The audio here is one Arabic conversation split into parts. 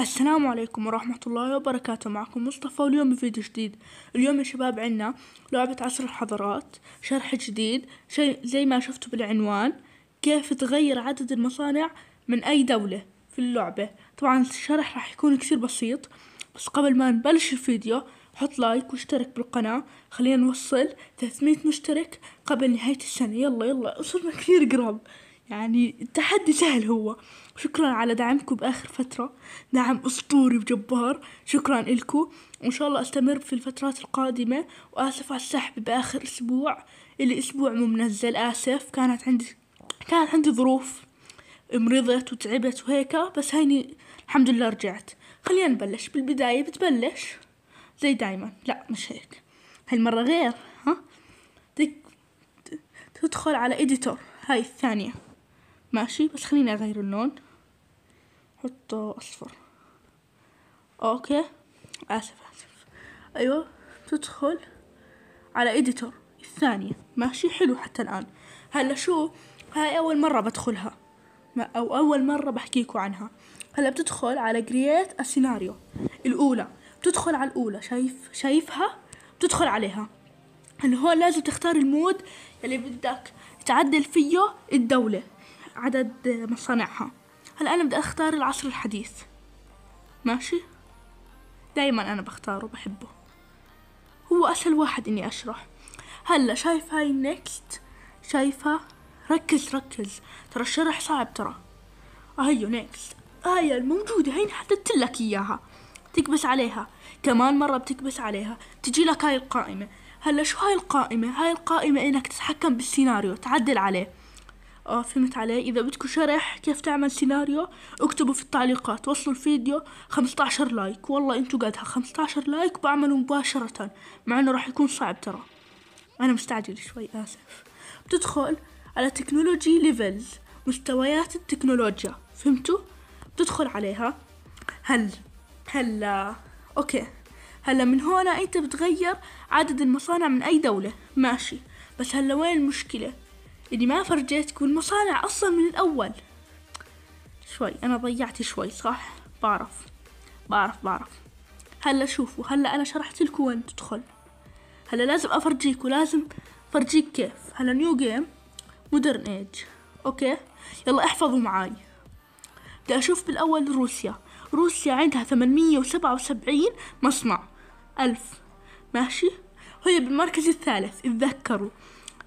السلام عليكم ورحمة الله وبركاته معكم مصطفى واليوم بفيديو جديد اليوم يا شباب عنا لعبة عصر الحضارات شرح جديد شيء زي ما شفتوا بالعنوان كيف تغير عدد المصانع من أي دولة في اللعبة طبعا الشرح راح يكون كثير بسيط بس قبل ما نبلش الفيديو حط لايك واشترك بالقناة خلينا نوصل 300 مشترك قبل نهاية السنة يلا يلا وصلنا كثير قراب يعني التحدي سهل هو شكرا على دعمكم بآخر فترة دعم أسطوري وجبار شكرا لكم وإن شاء الله أستمر في الفترات القادمة وآسف على السحب بآخر أسبوع اللي أسبوع مو منزل آسف كانت عندي كانت عندي ظروف مرضت وتعبت وهيك بس هيني الحمد لله رجعت خلينا نبلش بالبداية بتبلش زي دايما لا مش هيك هالمرة غير ها تدخل على إديتور هاي الثانية ماشي بس خليني اغير اللون حطه اصفر اوكي اسف اسف ايوه تدخل على اديتور الثانية ماشي حلو حتى الان هلا شو هاي اول مرة بدخلها او اول مرة بحكيكوا عنها هلا بتدخل على كرييت السيناريو الاولى بتدخل على الاولى شايف شايفها بتدخل عليها هلا هون لازم تختار المود اللي بدك تعدل فيه الدولة عدد مصانعها هلا أنا بدي أختار العصر الحديث ماشي دايما أنا بختاره بحبه هو أسهل واحد إني أشرح هلا شايف هاي النكست شايفها ركز ركز ترى الشرح صعب ترى هيو نكست هاي الموجودة هاي حددت لك إياها تكبس عليها كمان مرة بتكبس عليها تجي لك هاي القائمة هلا شو هاي القائمة هاي القائمة إنك تتحكم بالسيناريو تعدل عليه آه فهمت علي إذا بدكم شرح كيف تعمل سيناريو اكتبوا في التعليقات وصلوا الفيديو 15 لايك والله انتوا قدها 15 لايك بعمله مباشرة مع انه راح يكون صعب ترى أنا مستعجل شوي آسف بتدخل على تكنولوجي ليفلز مستويات التكنولوجيا فهمتوا؟ بتدخل عليها هل هلا أوكي هلا من هنا أنت بتغير عدد المصانع من أي دولة ماشي بس هلا وين المشكلة اللي ما فرجيتكم المصانع أصلا من الأول شوي أنا ضيعت شوي صح بعرف بعرف بعرف هلا شوفوا هلا أنا شرحت لكم وين تدخل هلا لازم أفرجيك ولازم فرجيك كيف هلا نيو جيم مودرن ايج اوكي يلا احفظوا معاي بدي اشوف بالاول روسيا روسيا عندها 877 مصنع ألف ماشي هي بالمركز الثالث اتذكروا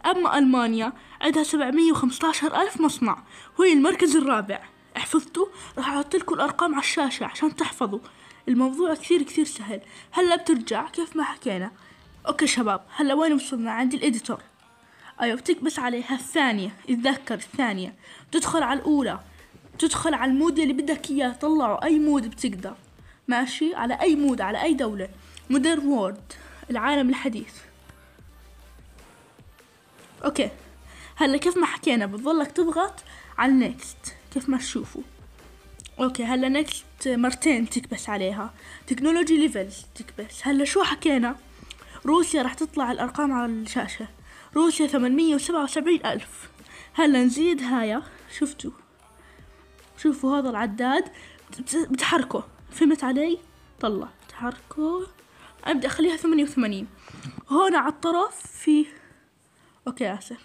أما ألمانيا عندها 715 ألف مصنع وهي المركز الرابع احفظتوا راح أحط لكم الأرقام على الشاشة عشان تحفظوا الموضوع كثير كثير سهل هلا بترجع كيف ما حكينا أوكي شباب هلا وين وصلنا عند الإديتور أيوة بتكبس عليها الثانية اتذكر الثانية بتدخل على الأولى بتدخل على المود اللي بدك إياه طلعوا أي مود بتقدر ماشي على أي مود على أي دولة مودرن وورد العالم الحديث اوكي هلا كيف ما حكينا بتضلك تضغط على النكست كيف ما تشوفوا اوكي هلا نكست مرتين تكبس عليها تكنولوجي ليفلز تكبس هلا شو حكينا روسيا رح تطلع الارقام على الشاشة روسيا ثمانمية وسبعة وسبعين الف هلا نزيد هاي شفتوا شوفوا هذا العداد بتحركه فهمت علي طلع بتحركه ابدا اخليها ثمانية وثمانين هون على الطرف في اوكي اسف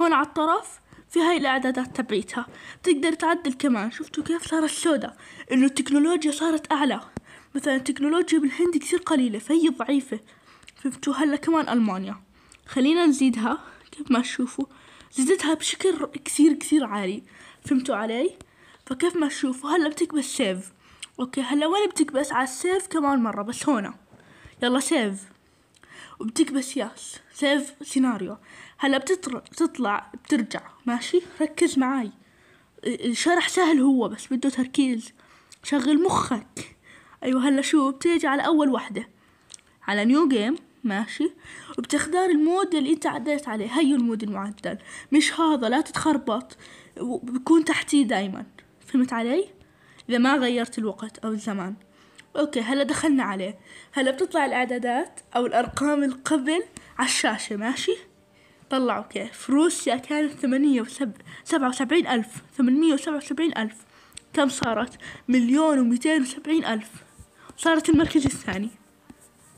هون على الطرف في هاي الاعدادات تبعيتها بتقدر تعدل كمان شفتوا كيف صارت سوداء انه التكنولوجيا صارت اعلى مثلا التكنولوجيا بالهند كثير قليلة فهي ضعيفة فهمتوا هلا كمان المانيا خلينا نزيدها كيف ما تشوفوا زدتها بشكل كثير كثير عالي فهمتوا علي فكيف ما تشوفوا هلا بتكبس سيف اوكي هلا وين بتكبس على السيف كمان مرة بس هنا يلا سيف وبتكبس ياس سيف سيناريو هلا بتطلع بترجع ماشي ركز معاي الشرح سهل هو بس بده تركيز شغل مخك ايوه هلا شو بتيجي على اول وحده على نيو جيم ماشي وبتختار المود اللي انت عديت عليه هي المود المعدل مش هذا لا تتخربط وبكون تحتيه دايما فهمت علي اذا ما غيرت الوقت او الزمان اوكي هلا دخلنا عليه هلا بتطلع الاعدادات او الارقام القبل على الشاشة ماشي طلعوا كيف روسيا كانت ثمانية وسبعة وسبعين ألف ثمانمية وسبعة وسبعين ألف كم صارت مليون ومئتين وسبعين ألف صارت المركز الثاني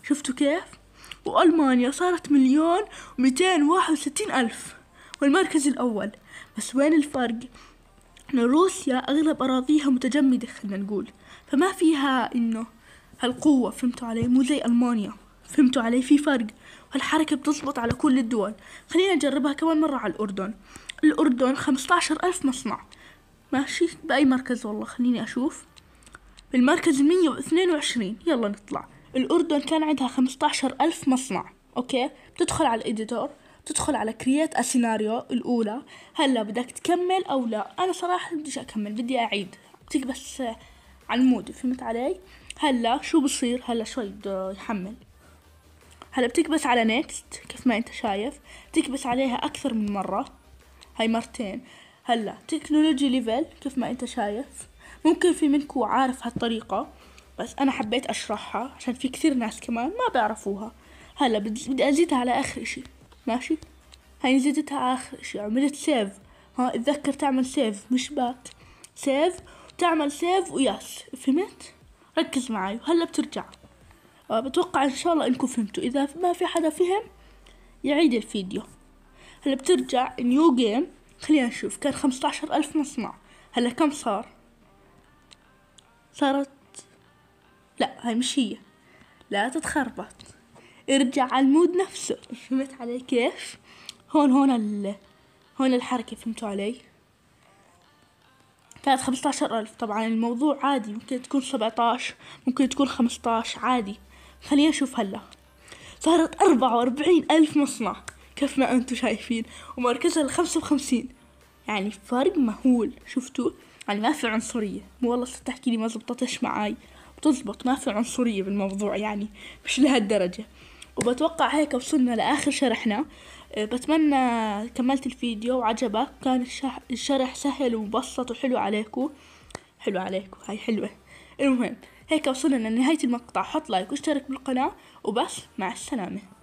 شفتوا كيف وألمانيا صارت مليون ومئتين واحد وستين ألف والمركز الأول بس وين الفرق إحنا روسيا أغلب أراضيها متجمدة خلينا نقول فما فيها إنه هالقوة فهمتوا علي مو زي ألمانيا فهمتوا علي في فرق هالحركة بتزبط على كل الدول خلينا نجربها كمان مرة على الأردن الأردن خمسة عشر ألف مصنع ماشي بأي مركز والله خليني أشوف بالمركز المية واثنين وعشرين يلا نطلع الأردن كان عندها خمسة عشر ألف مصنع أوكي بتدخل على الإديتور تدخل على كرييت السيناريو الأولى هلا بدك تكمل أو لا أنا صراحة بديش أكمل بدي أعيد بدك بس آه، على المود فهمت علي هلا شو بصير هلا شوي بده يحمل هلا بتكبس على نيكست كيف ما انت شايف تكبس عليها اكثر من مره هاي مرتين هلا تكنولوجي ليفل كيف ما انت شايف ممكن في منكم عارف هالطريقة بس أنا حبيت أشرحها عشان في كثير ناس كمان ما بيعرفوها هلا بدي أزيدها على آخر إشي ماشي هاي نزلتها اخر شي عملت سيف ها اتذكر تعمل سيف مش باك سيف تعمل سيف وياس فهمت ركز معي وهلا بترجع أه بتوقع ان شاء الله انكم فهمتوا اذا ما في حدا فهم يعيد الفيديو هلا بترجع نيو جيم خلينا نشوف كان خمسة عشر ألف مصنع هلا كم صار صارت لا هاي مش هي لا تتخربط ارجع على المود نفسه فهمت علي كيف هون هون ال... هون الحركة فهمتوا علي كانت خمسة ألف طبعا الموضوع عادي ممكن تكون سبعة ممكن تكون خمسة عادي خلينا نشوف هلا صارت أربعة وأربعين ألف مصنع كيف ما أنتم شايفين ومركزها الخمسة وخمسين يعني فرق مهول شفتوا يعني ما في عنصرية مو والله صرت تحكي لي ما زبطتش معاي بتزبط ما في عنصرية بالموضوع يعني مش لهالدرجة وبتوقع هيك وصلنا لآخر شرحنا آه، بتمنى كملت الفيديو وعجبك كان الشرح سهل ومبسط وحلو عليكم حلو عليكم هاي حلوة المهم هيك وصلنا لنهاية المقطع حط لايك واشترك بالقناة وبس مع السلامة